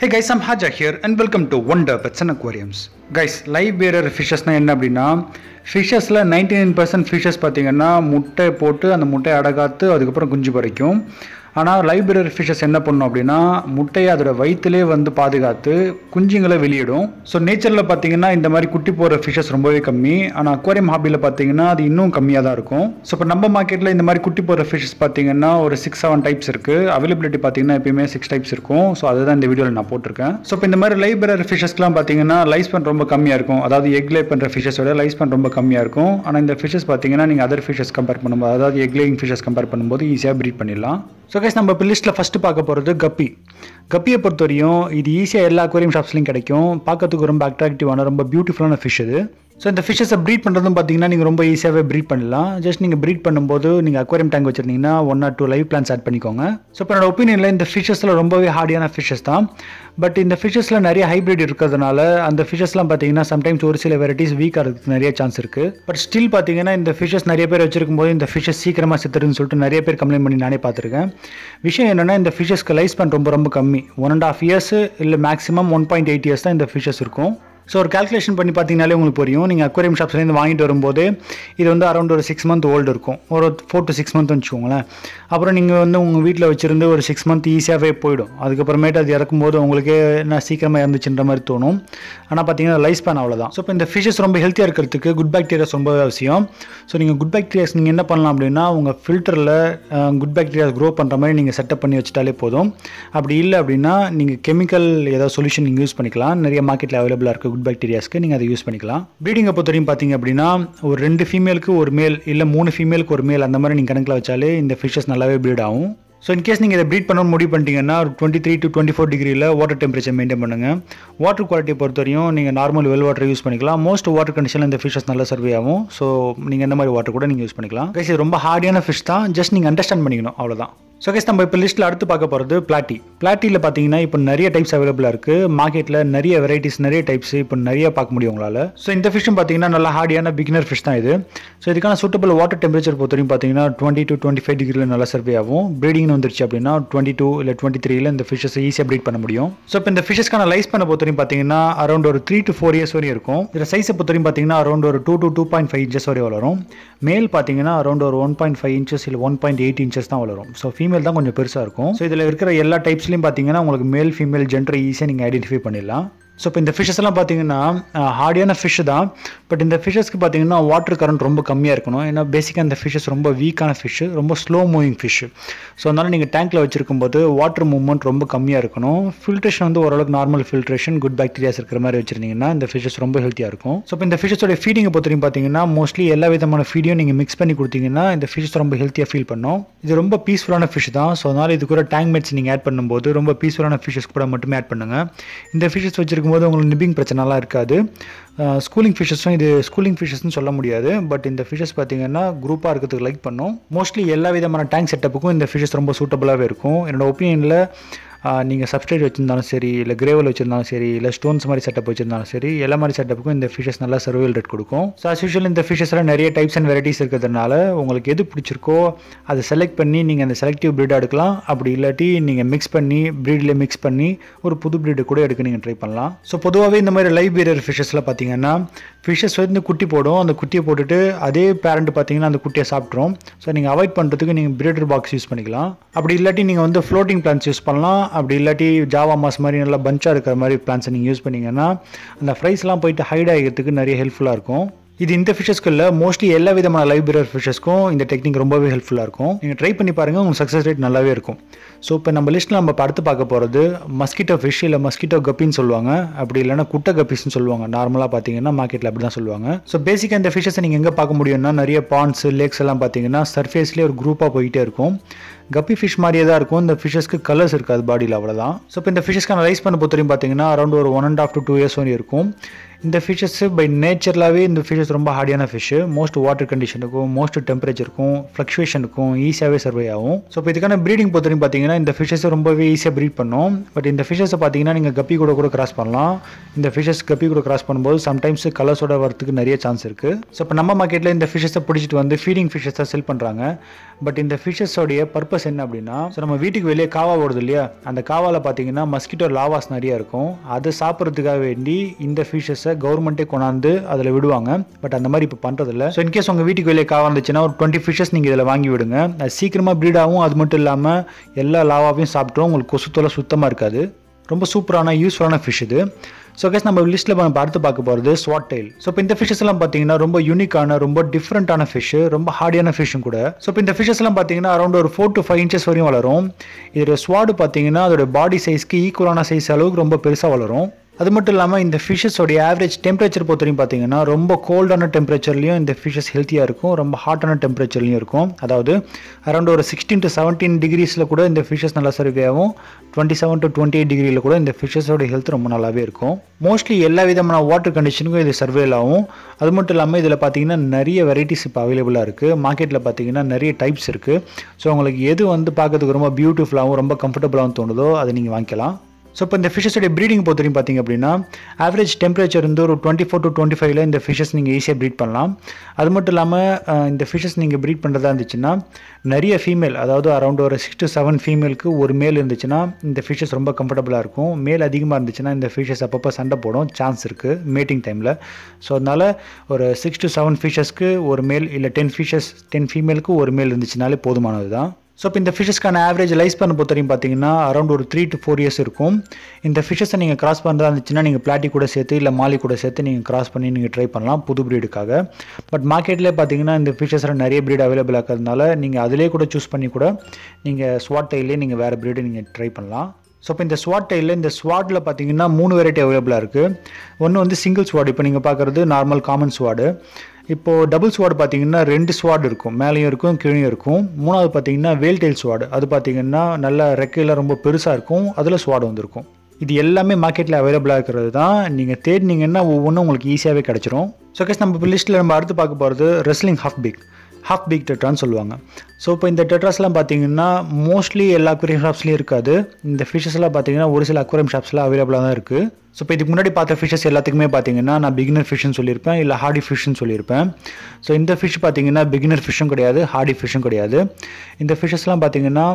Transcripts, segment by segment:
hey guys am Haja here and welcome to wonder pets and aquariums guys live bearer ஃபிஷஸ்னால் என்ன அப்படின்னா ஃபிஷஸில் ninety nine percent fishes பார்த்தீங்கன்னா முட்டை போட்டு அந்த முட்டையை அடகாத்து அதுக்கப்புறம் குஞ்சு பறிக்கும் ஆனால் லைப்ரரி ஃபிஷஸ் என்ன பண்ணும் அப்படின்னா முட்டையை அதோட வயிற்றுலேயே வந்து பாதுகாத்து குஞ்சுங்களை வெளியிடும் ஸோ நேச்சரில் பார்த்தீங்கன்னா இந்த மாதிரி குட்டி போகிற ஃபிஷஸ் ரொம்பவே கம்மி ஆனால் அக்வாரியம் ஹாபியில் பார்த்தீங்கன்னா அது இன்னும் கம்மியாக தான் இருக்கும் ஸோ இப்போ நம்ம மார்க்கெட்டில் இந்த மாதிரி குட்டி போகிற ஃபிஷஸ் பார்த்தீங்கன்னா ஒரு சிக்ஸ் செவன் டைப்ஸ் இருக்குது அவைலபிலிட்டி பார்த்தீங்கன்னா எப்பயுமே சிக்ஸ் டைப்ஸ் இருக்கும் ஸோ அதுதான் இந்த வீடியோவில் நான் போட்டிருக்கேன் ஸோ இப்போ இந்த மாதிரி லைப்ரரி ஃபிஷஸ்லாம் பார்த்தீங்கன்னா பண்ண ரொம்ப கம்மியாக இருக்கும் அதாவது எக் லே பண்ணுற ஃபிஷஸோட பண்ண ரொம்ப கம்மியாக இருக்கும் ஆனால் இந்த ஃபிஷஸ் பார்த்தீங்கன்னா நீங்கள் அதர் ஃபிஷஸ் கம்பேர் பண்ணும்போது அதாவது எக்லேயிங் ஃபிஷஸ் கம்பேர் பண்ணும்போது ஈஸியாக ப்ரீட் பண்ணிடலாம் ஸோ கேஸ் நம்ம இப்போ லிஸ்ட்டில் ஃபஸ்ட்டு பார்க்க போகிறது கப்பி கப்பியை பொறுத்த வரையும் இது ஈஸியாக எல்லா அக்வேரியம் ஷாப்ஸ்லையும் கிடைக்கும் பார்க்கறதுக்கு ரொம்ப அட்ராக்டிவான ரொம்ப பியூட்டிஃபுல்லான ஃபிஷ் இது ஸோ இந்த ஃபிஷ்ஷஸை ப்ரீட் பண்ணுறதும் பார்த்தீங்கன்னா நீங்கள் ரொம்ப ஈஸியாகவே ப்ரீட் பண்ணலாம் ஜஸ்ட் நீங்கள் ப்ரீட் பண்ணும்போது நீங்கள் அக்வாரியம் டேங்க் வச்சிருந்தீங்கன்னா one or two live plants add பண்ணிக்கோங்க ஸோ இப்போ என்னோட ஒப்பீனியனில் இந்த ஃபிஷ்ஷஸில் ரொம்பவே ஹார்டியான ஃபிஷ்ஷஸ் தான் பட் இந்த ஃபிஷ்ஷஸில் நிறைய ஹைப்ரிட் இருக்கிறதுனால அந்த ஃபிஷ்ஷஸ்லாம் பார்த்தீங்கன்னா சம்டைம்ஸ் ஒரு சில வெரைட்டிஸ் வீக் ஆகிறதுக்கு நிறைய சான்ஸ் இருக்குது பட் ஸ்டில் பார்த்தீங்கன்னா இந்த ஃபிஷ்ஷஸ் நிறைய பேர் வச்சிருக்கும் போது இந்த ஃபிஷ்ஷஸ் சீக்கிரமாக செத்துருன்னு சொல்லிட்டு நிறைய பேர் கம்ப்ளைண்ட் பண்ணி நானே பார்த்துருக்கேன் விஷயம் என்னென்னா இந்த ஃபிஷ்ஷஸ்க்கு லைஃப் ஸ்பேன் ரொம்ப ரொம்ப கம்மி ஒன் அண்ட் ஆஃப் இயர்ஸ் இல்லை maximum one point eight years தான் இந்த ஃபிஷ்ஷஸ் இருக்கும் ஸோ ஒரு கேல்குலேஷன் பண்ணி பார்த்தீங்கனாலே உங்களுக்கு புரியும் நீங்கள் அக்வரியம் ஷாப்ஸ்லேருந்து வாங்கிட்டு வரும்போது இது வந்து அரௌண்ட் ஒரு சிக்ஸ் மந்த் ஓல்டு இருக்கும் ஒரு ஃபோர் டு சிக்ஸ் மந்த்னு வச்சுக்கோங்களேன் அப்புறம் நீங்கள் வந்து உங்கள் வீட்டில் வச்சுருந்து ஒரு சிக்ஸ் மந்த் ஈஸியாகவே போயிடும் அதுக்கப்புறமேட்டு அது இறக்கும்போது உங்களுக்கே நான் சீக்கிரமாக இறந்துச்சுன்ற மாதிரி தோணும் ஆனால் பார்த்தீங்கன்னா லைஃப் ஸ்பேன் அவ்வளோதான் ஸோ இப்போ இந்த ஃபிஷஸ் ரொம்ப ஹெல்த்தியாக இருக்கிறதுக்கு குட் பாக்டீரியாஸ் ரொம்ப அவசியம் ஸோ நீங்கள் குட் பாக்டீரியாஸ் நீங்கள் என்ன பண்ணலாம் அப்படின்னா உங்கள் ஃபில்டரில் குட் பாக்டீரியாஸ் க்ரோ பண்ணுற மாதிரி நீங்கள் செட்டப் பண்ணி வச்சுட்டாலே போதும் அப்படி இல்லை அப்படின்னா நீங்கள் கெமிக்கல் ஏதாவது சொல்யூஷன் நீங்கள் யூஸ் பண்ணிக்கலாம் நிறைய மார்க்கெட்டில் அவைலபிளாக இருக்குது குட் பாக்டீரியாஸ்க்கு நீங்கள் அதை யூஸ் பண்ணிக்கலாம் ப்ரீடிங்கை பொறுத்தவரையும் பார்த்தீங்க அப்படின்னா ஒரு ரெண்டு ஃபீமேலுக்கு ஒரு மேல் இல்லை மூணு ஃபீமேலுக்கு ஒரு மேல் அந்த மாதிரி நீங்கள் கணக்கில் வச்சாலே இந்த ஃபிஷஸ் நல்லாவே ப்ரீட் ஆகும் ஸோ இன்கேஸ் நீங்கள் இதை ப்ரீட் பண்ண முடிவு பண்ணிட்டீங்கன்னா ஒரு twenty three to twenty four டிகிரியில் வாட்டர் டெம்பரேச்சர் மெயின்டைன் பண்ணுங்கள் வாட்டர் குவாலிட்டி பொறுத்தவரையும் நீங்கள் நார்மல் வெல் வாட்டர் யூஸ் பண்ணிக்கலாம் மோஸ்ட் வாட்டர் கண்டிஷனில் இந்த ஃபிஷஸ் நல்லா சர்வே ஆகும் ஸோ நீங்கள் இந்த மாதிரி வாட்டர் கூட நீங்கள் யூஸ் பண்ணிக்கலாம் கைஸ் இது ரொம்ப ஹார்டியான ஃபிஷ் தான் ஜஸ்ட் நீங்கள் அண்டர்ஸ்டாண்ட் பண்ணிக்கணும் அவ்வளோதான் ஸோ கேஸ் நம்ம இப்போ லிஸ்ட்டில் அடுத்து பார்க்க போகிறது பிளாட்டி பிளாட்டியில் பார்த்தீங்கன்னா இப்போ நிறைய டைப்ஸ் அவைலபிளாக இருக்குது மார்க்கெட்டில் நிறைய வெரைட்டிஸ் நிறைய டைப்ஸ் இப்போ நிறைய பார்க்க முடியும் உங்களால் ஸோ இந்த ஃபிஷ்ஷும் பார்த்தீங்கன்னா நல்லா ஹார்டியான பிகினர் ஃபிஷ் தான் இது ஸோ இதுக்கான சூட்டபிள் வாட்டர் டெம்பரேச்சர் பொறுத்தவரைக்கும் பார்த்தீங்கன்னா டுவெண்ட்டி டு டுவெண்ட்டி ஃபைவ் டிகிரியில் நல்லா சர்வே ஆகும் ப்ரீடிங்னு வந்துருச்சு அப்படின்னா டுவெண்ட்டி டூ இல்லை டுவெண்ட்டி த்ரீல இந்த ஃபிஷ்ஷை ஈஸியாக ப்ரீட் பண்ண முடியும் ஸோ இப்போ இந்த ஃபிஷஸ்க்கான லைஃப் பண்ண பொறுத்தவரைக்கும் பார்த்தீங்கன்னா அரௌண்ட் ஒரு த்ரீ டு ஃபோர் இயர்ஸ் வரையும் இருக்கும் இதில் சைஸை பொறுத்தவரைக்கும் பார்த்தீங்கன்னா அரௌண்ட் ஒரு two to two point five inches வரை வளரும் மேல் பார்த்தீங்கன்னா அரௌண்ட் ஒரு ஒன் பாயிண்ட் ஃபைவ் இன்ச்சஸ் இல்லை ஒன் பாயிண்ட் எயிட் இன்ச்சஸ் தான் வளரும் ஸோ ஃபீமேல் தான் கொஞ்சம் பெருசாக இருக்கும் ஸோ இதில் இருக்கிற எல்லா டைப்ஸ்லையும் பார்த்தீங்கன்னா உங்களுக்கு மேல் ஃபீமேல் ஜென்டர் ஈஸியாக நீங்கள் ஐடென்டிஃபை பண்ணிடலாம் ஸோ இப்போ இந்த ஃபிஷஸ் எல்லாம் பார்த்தீங்கன்னா ஹார்டியான ஃபிஷ் தான் பட் இந்த ஃபிஷஸ்க்கு பார்த்தீங்கன்னா வாட்டர் கரண்ட் ரொம்ப கம்மியாக இருக்கணும் ஏன்னா பேசிக்காக இந்த ஃபிஷஸ் ரொம்ப வீக்கான ஃபிஷ்ஷு ரொம்ப ஸ்லோ மூவிங் ஃபிஷ்ஷு ஸோ அதனால் நீங்கள் டேங்க்கில் வச்சிருக்கும் போது வாட்டர் மூவ்மெண்ட் ரொம்ப கம்மியாக இருக்கணும் ஃபில்ட்ரேஷன் வந்து ஓரளவுக்கு நார்மல் ஃபில்ட்ரேஷன் குட் பாக்டீரியாஸ் இருக்கிற மாதிரி வச்சுருந்தீங்கன்னா இந்த ஃபிஷஸ் ரொம்ப ஹெல்த்தியாக இருக்கும் ஸோ இப்போ இந்த ஃபிஷஸோட ஃபீடிங்கை பொறுத்தவரைக்கும் பார்த்தீங்கன்னா மோஸ்ட்லி எல்லா விதமான ஃபீடியும் நீங்கள் மிக்ஸ் பண்ணி கொடுத்தீங்கன்னா இந்த ஃபிஷஸ் ரொம்ப ஹெல்த்தியாக ஃபீல் பண்ணும் இது ரொம்ப பீஸ்ஃபுல்லான ஃபிஷ் தான் ஸோ அதனால் இது கூட டேங்க் மேட்ஸ் நீங்கள் ஆட் பண்ணும்போது ரொம்ப பீஸ்ஃபுல்லான ஃபிஷஸ் கூட மட்டுமே ஆட் பண்ணுங்கள் இந்த ஃபிஷஸ் வச்சிருக்க இருக்கும்போது உங்களுக்கு நிப்பிங் பிரச்சனைலாம் இருக்காது ஸ்கூலிங் ஃபிஷஸும் இது ஸ்கூலிங் ஃபிஷஸ்னு சொல்ல முடியாது பட் இந்த ஃபிஷஸ் பார்த்திங்கன்னா குரூப்பாக இருக்கிறதுக்கு லைக் பண்ணும் மோஸ்ட்லி எல்லா விதமான டேங்க் செட்டப்புக்கும் இந்த ஃபிஷஸ் ரொம்ப சூட்டபுளாகவே இருக்கும் என்னோடய ஒப்பீனியனில் நீங்கள் சப்ஸ்ட்ரேட் வச்சுருந்தாலும் சரி இல்லை கிரேவல் வச்சுருந்தாலும் சரி இல்லை ஸ்டோன்ஸ் மாதிரி செட்டப் வச்சுருந்தாலும் சரி எல்லா மாதிரி செட்டப்புக்கும் இந்த ஃபிஷஸ் நல்லா சர்வைவல் ரேட் கொடுக்கும் ஸோ அஸ் யூஷுவல் இந்த ஃபிஷஸில் நிறைய டைப்ஸ் அண்ட் வெரைட்டிஸ் இருக்கிறதுனால உங்களுக்கு எது பிடிச்சிருக்கோ அதை செலக்ட் பண்ணி நீங்கள் அந்த செலக்டிவ் ப்ரீடாக எடுக்கலாம் அப்படி இல்லாட்டி நீங்கள் மிக்ஸ் பண்ணி ப்ரீடில் மிக்ஸ் பண்ணி ஒரு புது ப்ரீடு கூட எடுக்க நீங்கள் ட்ரை பண்ணலாம் ஸோ பொதுவாகவே இந்த மாதிரி லைவ் பீரியர் ஃபிஷஸில் பார்த்தீங்கன்னா ஃபிஷஸ் வந்து குட்டி போடும் அந்த குட்டியை போட்டுட்டு அதே பேரண்ட் பார்த்தீங்கன்னா அந்த குட்டியை சாப்பிட்ரும் ஸோ நீங்கள் அவாய்ட் பண்ணுறதுக்கு நீங்கள் பிரீடர் பாக்ஸ் யூஸ் பண்ணிக்கலாம் அப்படி இல்லாட்டி நீங்கள் வந்து ஃப்ளோட்டிங் பிளான்ஸ் யூஸ் பண்ணலாம் அப்படி இல்லாட்டி ஜாவா மாஸ் மாதிரி நல்லா பஞ்சாக இருக்கிற மாதிரி பிளான்ஸை நீங்கள் யூஸ் பண்ணிங்கன்னா அந்த ஃப்ரைஸ்லாம் போயிட்டு ஹைட் ஆகிறதுக்கு நிறைய ஹெல்ப்ஃபுல்லாக இருக்கும் இது இந்த ஃபிஷஸ்களில் மோஸ்ட்லி எல்லா விதமான லைப்ரரி ஃபிஷஸ்க்கும் இந்த டெக்னிக் ரொம்பவே ஹெல்ப்ஃபுல்லாக இருக்கும் நீங்கள் ட்ரை பண்ணி பாருங்கள் உங்களுக்கு சக்ஸஸ் ரேட் நல்லாவே இருக்கும் ஸோ இப்போ நம்ம லிஸ்ட்டில் நம்ம படுத்து பார்க்க போகிறது மஸ்கிட்டோ ஃபிஷ் இல்லை மஸ்கிட்டோ கப்பின்னு சொல்லுவாங்க அப்படி இல்லைனா குட்டை கப்பிஸ்னு சொல்லுவாங்க நார்மலாக பார்த்தீங்கன்னா மார்க்கெட்டில் அப்படி தான் சொல்லுவாங்க ஸோ பேசிக்காக இந்த ஃபிஷஸை நீங்கள் எங்கே பார்க்க முடியும்னா நிறைய பாண்ட்ஸ் லேக்ஸ் எல்லாம் பார்த்தீங்கன்னா சர்ஃபேஸ்லேயே ஒரு குரூப்பாக போயிட்டே இருக்கும் கப்பி ஃபிஷ் மாதிரியே தான் இருக்கும் இந்த ஃபிஷஸ்க்கு கலர்ஸ் இருக்காது பாடியில் அவ்வளோதான் ஸோ இப்போ இந்த ஃபிஷஸ்க்கான ரைஸ் பண்ண பொறுத்தவரையும் பார்த்தீங்கன்னா அரௌண்ட் ஒரு one and half to two years வரையும் இருக்கும் இந்த ஃபிஷஸ் பை நேச்சர்லாகவே இந்த ஃபிஷஸ் ஃபிஷஸ் ரொம்ப ஹார்டியான ஃபிஷ்ஷு மோஸ்ட் வாட்டர் கண்டிஷனுக்கும் மோஸ்ட் டெம்பரேச்சருக்கும் ஃப்ளக்ஷுவேஷனுக்கும் ஈஸியாகவே சர்வை ஆகும் ஸோ இப்போ இதுக்கான ப்ரீடிங் பொறுத்தவரைக்கும் பார்த்தீங்கன்னா இந்த ஃபிஷஸை ரொம்பவே ஈஸியாக ப்ரீட் பண்ணும் பட் இந்த ஃபிஷ்ஷஸை பார்த்தீங்கன்னா நீங்கள் கப்பி கூட கூட கிராஸ் பண்ணலாம் இந்த ஃபிஷ்ஷஸ் கப்பி கூட கிராஸ் பண்ணும்போது சம்டைம்ஸ் கலர்ஸோட வரத்துக்கு நிறைய சான்ஸ் இருக்குது ஸோ இப்போ நம்ம மார்க்கெட்டில் இந்த ஃபிஷ்ஷஸை பிடிச்சிட்டு வந்து ஃபீடிங் ஃபிஷஸை செல் பண்ணுறாங்க பட் இந்த ஃபிஷ்ஷஸோடைய பர்பஸ் என்ன அப்படின்னா ஸோ நம்ம வீட்டுக்கு வெளியே காவா ஓடுது இல்லையா அந்த காவாவில் பார்த்தீங்கன்னா மஸ்கிட்டோ லாவாஸ் நிறையா இருக்கும் அதை சாப்பிட்றதுக்காக வேண்டி இந்த ஃபிஷ்ஷஸை கவர்மெண்ட்டே கொண்டாந்து அதில் விடுவாங்க பட் அந்த மாதிரி இப்போ பண்ணுறதில்ல ஸோ இன்கேஸ் உங்கள் வீட்டுக்கு வெளியே காவா இருந்துச்சுன்னா ஒரு டுவெண்ட்டி ஃபிஷஸ் நீங்கள் இதில் வாங்கி விடுங்க அது சீக்கிரமாக ப்ரீடாகவும் அது மட்டும் இல்லாமல் எல்லா லாவாவையும் சாப்பிட்ரும் உங்களுக்கு கொசுத்தோலை சுத்தமாக இருக்காது ரொம்ப சூப்பரான யூஸ்ஃபுல்லான ஃபிஷ் இது ஸோ கேஸ் நம்ம லிஸ்ட்டில் நம்ம அடுத்து பார்க்க போகிறது ஸ்வாட் டெயில் ஸோ இப்போ இந்த ஃபிஷஸ் எல்லாம் பார்த்தீங்கன்னா ரொம்ப யூனிக்கான ரொம்ப டிஃப்ரெண்ட்டான ஃபிஷ் ரொம்ப ஹார்டியான ஃபிஷ்ஷும் கூட ஸோ இப்போ இந்த ஃபிஷஸ் எல்லாம் பார்த்தீங்கன்னா அரௌண்ட் ஒரு ஃபோர் டு ஃபைவ் இன்ச்சஸ் வரையும் வளரும் இதோட ஸ்வாடு பார்த்தீங்கன்னா அதோட பாடி சைஸ்க்கு ஈக்குவலான சைஸ் அளவுக்கு ரொம்ப பெருசாக வளரும் அது மட்டும் இல்லாமல் இந்த ஃபிஷஸோடைய ஆவரேஜ் டெம்பரேச்சர் பொறுத்தவரையும் பார்த்தீங்கன்னா ரொம்ப கோல்டான டெம்பரேச்சர்லையும் இந்த ஃபிஷஸ் ஹெல்த்தியாக இருக்கும் ரொம்ப ஹாட்டான டெம்பரேச்சர்லையும் இருக்கும் அதாவது அரௌண்ட் ஒரு சிக்ஸ்டீன் டு செவன்டீன் டிகிரிஸில் கூட இந்த ஃபிஷஸ் நல்லா ஆகும் twenty seven to twenty eight டிகிரியில் கூட இந்த ஃபிஷஸோட ஹெல்த் ரொம்ப நல்லாவே இருக்கும் மோஸ்ட்லி எல்லா விதமான வாட்டர் கண்டிஷனுக்கும் இது சர்வே ஆகும் அது மட்டும் இல்லாமல் இதில் பார்த்தீங்கன்னா நிறைய வெரைட்டிஸ் இப்போ அவைலபிளாக இருக்குது மார்க்கெட்டில் பார்த்தீங்கன்னா நிறைய டைப்ஸ் இருக்குது ஸோ உங்களுக்கு எது வந்து பார்க்கறதுக்கு ரொம்ப பியூட்டிஃபுல்லாகவும் ரொம்ப கம்ஃபர்டபுளாகவும் தோணுதோ அதை நீங்கள் வாங்கிக்கலாம் ஸோ இப்போ இந்த ஃபிஷஸோடைய ப்ரீடிங் பொறுத்தவரையும் பார்த்தீங்க அப்படின்னா ஆவரேஜ் டெம்பரேச்சர் வந்து ஒரு டுவெண்ட்டி ஃபோர் டு டுவெண்ட்டி ஃபைவ்ல இந்த ஃபிஷஸ் நீங்கள் ஈஸியாக ப்ரீட் பண்ணலாம் அது மட்டும் இல்லாமல் இந்த ஃபிஷஸ் நீங்கள் ப்ரீட் பண்ணுறதா இருந்துச்சுன்னா நிறைய ஃபீமேல் அதாவது அரௌண்ட் ஒரு சிக்ஸ் டு செவன் ஃபீமேலுக்கு ஒரு மேல் இருந்துச்சுன்னா இந்த ஃபிஷஸ் ரொம்ப கம்ஃபர்டபுளாக இருக்கும் மேல் அதிகமாக இருந்துச்சுன்னா இந்த ஃபிஷஸ் அப்பப்போ சண்டை போடும் சான்ஸ் இருக்குது மேட்டிங் டைமில் ஸோ அதனால் ஒரு சிக்ஸ் டு செவன் ஃபிஷஸ்க்கு ஒரு மேல் இல்லை டென் ஃபிஷஸ் டென் ஃபீமேலுக்கு ஒரு மேல் இருந்துச்சுனாலே போதுமானது தான் ஸோ இப்போ இந்த ஃபிஷஸ்க்கான ஆவரேஜ் லைஃப் ஸ்பேன் பொறுத்த பார்த்தீங்கன்னா அரௌண்ட் ஒரு த்ரீ டு ஃபோர் இயர்ஸ் இருக்கும் இந்த ஃபிஷஸை நீங்கள் கிராஸ் பண்ணுறதா இருந்துச்சுன்னா நீங்கள் பிளாட்டி கூட சேர்த்து இல்லை மாலி கூட சேர்த்து நீங்கள் கிராஸ் பண்ணி நீங்கள் ட்ரை பண்ணலாம் புது ப்ரீடுக்காக பட் மார்க்கெட்லேயே பார்த்தீங்கன்னா இந்த ஃபிஷஸில் நிறைய ப்ரீட் அவைலபிள் ஆகிறதுனால நீங்கள் அதிலே கூட சூஸ் பண்ணி கூட நீங்கள் ஸ்வாட் டைலே நீங்கள் வேறு ப்ரீடு நீங்கள் ட்ரை பண்ணலாம் ஸோ இப்போ இந்த ஸ்வாட் டைலில் இந்த ஸ்வாட்டில் பார்த்தீங்கன்னா மூணு வெரைட்டி அவைலபிளாக இருக்குது ஒன்று வந்து சிங்கிள் ஸ்வாட் இப்போ நீங்கள் பார்க்குறது நார்மல் காமன் ஸ்வாடு இப்போது டபுள் ஸ்வாடு பார்த்தீங்கன்னா ரெண்டு ஸ்வாடு இருக்கும் மேலேயும் இருக்கும் கீழே இருக்கும் மூணாவது பார்த்தீங்கன்னா வேல்டெயில் ஸ்வாடு அது பார்த்தீங்கன்னா நல்ல ரெக்கையில் ரொம்ப பெருசாக இருக்கும் அதில் ஸ்வாடு வந்திருக்கும் இது எல்லாமே மார்க்கெட்டில் அவைலபிளாக இருக்கிறது தான் நீங்கள் தேடினீங்கன்னா ஒவ்வொன்றும் உங்களுக்கு ஈஸியாகவே கிடச்சிரும் ஸோ கேஸ் நம்ம லிஸ்ட்டில் நம்ம அடுத்து பார்க்க போகிறது wrestling halfbeak halfbeak டெட்ரான்னு சொல்லுவாங்க ஸோ இப்போ இந்த டெட்ராஸ்லாம் பார்த்தீங்கன்னா மோஸ்ட்லி எல்லா அக்வரியம் ஷாப்ஸ்லேயும் இருக்காது இந்த ஃபிஷஸ்லாம் பார்த்தீங்கன்னா ஒரு சில அக்வரியம் ஷாப்ஸ்லாம் அவைலபிளாக தான் இருக்குது ஸோ இப்போ இதுக்கு முன்னாடி பார்த்த ஃபிஷஸ் எல்லாத்துக்குமே பார்த்தீங்கன்னா நான் பிகினர் ஃபிஷ்னு சொல்லியிருப்பேன் இல்லை ஹார்டி ஃபிஷ்னு சொல்லியிருப்பேன் ஸோ இந்த ஃபிஷ் பார்த்தீங்கன்னா பிகினர் ஃபிஷ்ஷும் கிடையாது ஹார்டி ஃபிஷ்ஷும் கிடையாது இந்த ஃபிஷஸ்லாம் பார்த்தீங்கன்னா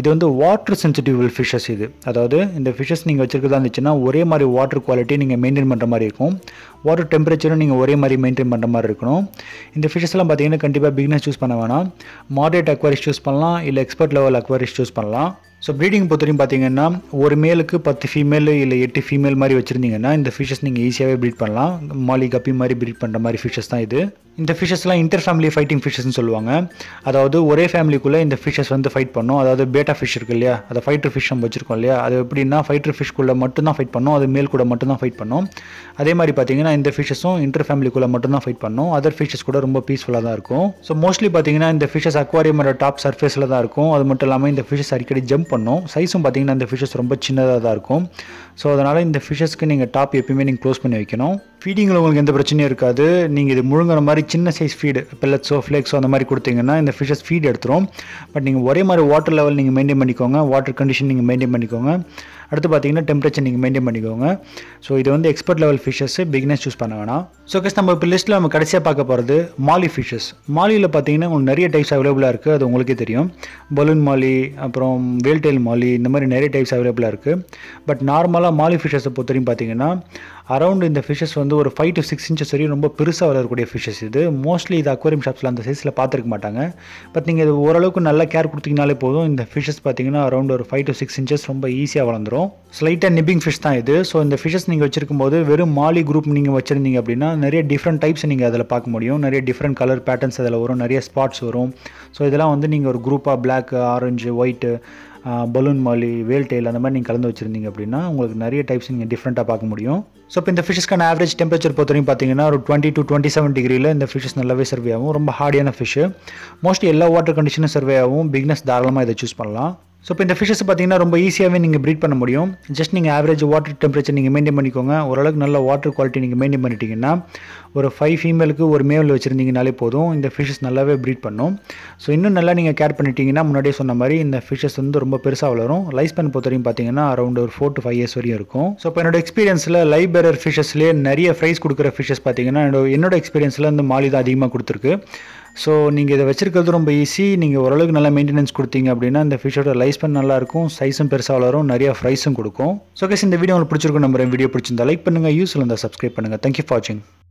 இது வந்து வாட்டர் சென்சிட்டிவ் ஃபிஷஸ் இது அதாவது இந்த ஃபிஷஸ் நீங்கள் வச்சுருக்கதா இருந்துச்சுன்னா ஒரே மாதிரி வாட்டர் குவாலிட்டி நீங்கள் மெயின்டைன் பண்ணுற மாதிரி இருக்கும் வாட்டர் டெம்பரேச்சரும் நீங்கள் ஒரே மாதிரி மெயின்டைன் பண்ணுற மாதிரி இருக்கணும் இந்த ஃபிஷஸ்லாம் பார்த்தீங்கன்னா கண்டிப்பாக பிகினஸ் சூஸ் பண்ண வேணாம் மாடரேட் அக்வாரிஸ் சூஸ் பண்ணலாம் இல்லை எக்ஸ்பர்ட் லெவல் அக்வாரிஸ் சூஸ் பண்ணலாம் ஸோ ப்ரீடிங் பொறுத்தவரையும் பார்த்தீங்கன்னா ஒரு மேலுக்கு பத்து ஃபீமேல் இல்லை எட்டு ஃபீமேல் மாதிரி வச்சுருந்தீங்கன்னா இந்த ஃபிஷஸ் நீங்கள் ஈஸியாகவே ப்ரீட் பண்ணலாம் மாலி கப்பி மாதிரி ப்ரீட் பண்ணுற மாதிரி ஃபிஷஸ் தான் இது இந்த ஃபிஷஸ்லாம் இன்டர் ஃபேமிலி ஃபைட்டிங் ஃபிஷஸ்னு சொல்லுவாங்க அதாவது ஒரே ஃபேமிலிக்குள்ளே இந்த ஃபிஷஸ் வந்து ஃபைட் பண்ணும் அதாவது பேட்டா ஃபிஷ் இருக்கு இல்லையா அதை ஃபைட்டர் ஃபிஷ் நம்ம வச்சிருக்கோம் இல்லையா அது எப்படின்னா ஃபைட்டர் ஃபிஷ்குள்ளே மட்டும்தான் ஃபைட் பண்ணும் அது மேல் கூட மட்டும்தான் ஃபைட் பண்ணும் அதே மாதிரி பார்த்தீங்கன்னா இந்த ஃபிஷஸும் இன்டர் ஃபேமிலிக்குள்ளே மட்டும்தான் ஃபைட் பண்ணும் அதர் ஃபிஷஸ் கூட ரொம்ப பீஸ்ஃபுல்லாக தான் இருக்கும் ஸோ மோஸ்ட்லி பார்த்தீங்கன்னா இந்த ஃபிஷஸ் அக்வாரியமோட டாப் சர்ஃபேஸில் தான் இருக்கும் அது மட்டும் இல்லாமல் இந்த ஃபிஷஸ் அடிக்கடி ஜம்ப் பண்ணும் சைஸும் பார்த்தீங்கன்னா இந்த ஃபிஷஸ் ரொம்ப சின்னதாக தான் இருக்கும் ஸோ அதனால் இந்த ஃபிஷஸ்க்கு நீங்கள் டாப் எப்பயுமே நீங்கள் க்ளோஸ் பண்ணி வைக்கணும் ஃபீடிங்கில் உங்களுக்கு எந்த பிரச்சனையும் இருக்காது நீங்கள் இது முழுங்குற மாதிரி சின்ன சைஸ் ஃபீடு பெல்லட்ஸோ ஃப்ளேக்ஸோ அந்த மாதிரி கொடுத்தீங்கன்னா இந்த ஃபிஷஸ் ஃபீட் எடுத்துரும் பட் நீங்கள் ஒரே மாதிரி வாட்டர் லெவல் நீங்கள் மெயின்டைன் பண்ணிக்கோங்க வாட்டர் கண்டிஷன் நீங்கள் மெயின்டைன் பண்ணிக்கோங்க அடுத்து பார்த்தீங்கன்னா டெம்பரேச்சர் நீங்கள் மெயின்டைன் பண்ணிக்கோங்க ஸோ இது வந்து expert level fishes beginners choose பண்ண வேணாம் ஸோ கஸ் நம்ம இப்போ லிஸ்ட்டில் நம்ம கடைசியாக பார்க்க போகிறது மாலி ஃபிஷஸ் மாலியில் பார்த்தீங்கன்னா உங்களுக்கு நிறைய டைப்ஸ் அவைலபிளாக இருக்குது அது உங்களுக்கே தெரியும் பலூன் மாலி அப்புறம் வேல்டெயில் மாலி இந்த மாதிரி நிறைய டைப்ஸ் அவைலபிளாக இருக்குது பட் நார்மலாக மாலி ஃபிஷஸை பொறுத்தவரையும் பார்த்தீங்கன்னா அரௌண்ட் இந்த ஃபிஷஸ் வந்து ஒரு ஃபைவ் டு சிக்ஸ் இன்ச்சஸ் வரையும் ரொம்ப பெருசாக வளரக்கூடிய ஃபிஷஸ் இது மோஸ்ட்லி இது அக்வேரியம் ஷாப்ஸில் அந்த சைஸில் பார்த்துருக்க மாட்டாங்க பட் நீங்கள் இது ஓரளவுக்கு நல்லா கேர் கொடுத்தீங்கனாலே போதும் இந்த ஃபிஷஸ் பார்த்தீங்கன்னா அரௌண்ட் ஒரு ஃபைவ் டு சிக்ஸ் இன்ச்சஸ் ரொம்ப ஈஸியாக வளர்ந்துடும் ஸ்லைட்டாக நிப்பிங் ஃபிஷ் தான் இது ஸோ இந்த ஃபிஷஸ் நீங்கள் வச்சிருக்கும் போது வெறும் மாலி குரூப் நீங்கள் வச்சுருந்தீங்க அப்படின்னா நிறைய டிஃப்ரெண்ட் டைப்ஸ் நீங்கள் அதில் பார்க்க முடியும் நிறைய டிஃப்ரெண்ட் கலர் பேட்டர்ன்ஸ் அதில் வரும் நிறைய ஸ்பாட்ஸ் வரும் ஸோ இதெல்லாம் வந்து நீங்கள் ஒரு குரூப்பாக black orange white balloon molly veil tail அந்த மாதிரி நீங்கள் கலந்து வச்சுருந்தீங்க அப்படின்னா உங்களுக்கு நிறைய டைப்ஸ் நீங்கள் டிஃப்ரெண்ட்டாக பார்க்க முடியும் ஸோ இப்போ இந்த ஃபிஷ்ஸ்க்கான ஆவரேஜ் டெம்பரேச்சர் பொறுத்த வரைக்கும் பார்த்தீங்கன்னா ஒரு டுவெண்ட்டி டு டுவெண்ட்டி செவன் டிகிரியில் இந்த ஃபிஷஸ் நல்லாவே சர்வே ஆகும் ரொம்ப ஹார்டியான ஃபிஷ் மோஸ்ட்லி எல்லா வாட்டர் கண்டிஷனும் சர்வே ஆகும் பிக்னஸ் தாராளமாக இதை சூஸ் பண்ணலாம் ஸோ இப்போ இந்த ஃபிஷஸ் பார்த்தீங்கன்னா ரொம்ப ஈஸியாகவே நீங்கள் ப்ரீட் பண்ண முடியும் ஜஸ்ட் நீங்கள் ஆவரேஜ் வாட்டர் டெம்பரேச்சர் நீங்கள் மெயின்டைன் பண்ணிக்கோங்க ஓரளவுக்கு நல்ல வாட்டர் குவாலிட்டி நீங்கள் மெயின்டைன் பண்ணிட்டீங்கன்னா ஒரு ஃபைவ் ஃபீமேலுக்கு ஒரு மேல் வச்சுருந்தீங்கனாலே போதும் இந்த ஃபிஷஸ் நல்லாவே ப்ரீட் பண்ணும் ஸோ இன்னும் நல்லா நீங்கள் கேர் பண்ணிட்டீங்கன்னா முன்னாடியே சொன்ன மாதிரி இந்த ஃபிஷஸ் வந்து ரொம்ப பெருசாக வளரும் லைஃப் ஸ்பேன் பொறுத்த வரையும் பார்த்தீங்கன்னா அரௌண்ட் ஒரு ஃபோர் டு ஃபைவ் இயர்ஸ் வரையும் இருக்கும் ஸோ இப்போ என்னோட எக்ஸ்பீரியன்ஸில் லைவ் பேரர் ஃபிஷஸ்லேயே நிறைய ஃப்ரைஸ் கொடுக்குற ஃபிஷஸ் பார்த்தீங்கன்னா என்னோட என்னோட எக்ஸ்பீரியன்ஸில் வந்து மாலி தான் அதிகமாக கொடுத்துருக்கு ஸோ நீங்கள் இதை வச்சுருக்கிறது ரொம்ப ஈஸி நீங்கள் ஓரளவுக்கு நல்லா மெயின்டெனன்ஸ் கொடுத்தீங்க அப்படின்னா இந்த ஃபிஷ்ஷோட லைஸ்பன் நல்லாயிருக்கும் சைஸும் பெருசாக வளரும் நிறையா ஃப்ரைஸும் கொடுக்கும் ஸோ கேஸ் இந்த வீடியோ உங்களுக்கு பிடிச்சிருக்கும் நம்புறேன் வீடியோ பிடிச்சிருந்தா லைக் பண்ணுங்கள் யூஸ் இருந்தால் சப்ஸ்கிரைப் பண்ணுங்கள் தேங்க்யூ ஃபார் வாட்சிங்